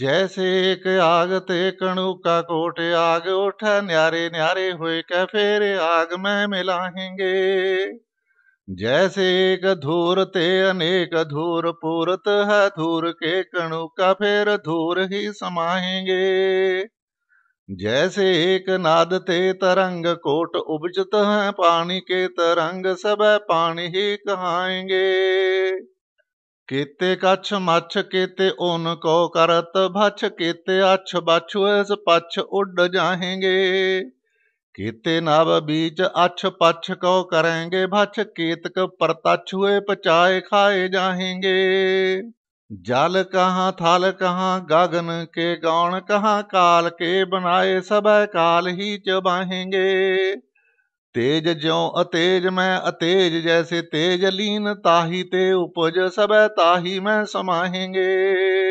जैसे एक आग ते कणु का कोट आग उठा न्यारे न्यारे हुए क फेरे आग में मिलाएंगे जैसे एक धूर ते अनेक धूर पूरत है धूर के कणु का फिर धूर ही समाएंगे जैसे एक नाद ते तरंग कोट उपजत है पानी के तरंग सब पानी ही कहाएंगे ਕੀਤੇ ਕਛ ਮਛ ਕੀਤੇ ਓਨ ਕੋ ਕਰਤ ਭਛ ਕੀਤੇ ਅਛ ਬਛੁ ਇਸ ਪਛ ਉੱਡ ਜਾਹੇਗੇ ਕੀਤੇ ਨਵ ਬੀਚ ਅਛ ਪਛ ਕੋ ਕਰਾਂਗੇ ਭਛ ਕੀਤਕ ਪਰਤਛ ਹੋਏ ਪਚਾਏ ਖਾਏ ਜਾਹੇਗੇ ਜਲ ਕਹਾ ਥਲ ਕਹਾ ਗਗਨ ਕੇ ਗਾਉਣ ਕਹਾ ਕਾਲ ਕੇ ਬਣਾਏ ਸਭੈ ਕਾਲ ਹੀ ਚ ਬਾਹੇਗੇ ਤੇਜ ਜਿਉ ਅਤੇਜ ਮੈਂ ਅਤੇਜ ਜੈਸੇ ਤੇਜ ਲੀਨ ਤਾਹੀ ਤੇ ਉਪਜ ਸਭੈ ਤਾਹੀ ਮੈਂ ਸਮਾਹੇਂਗੇ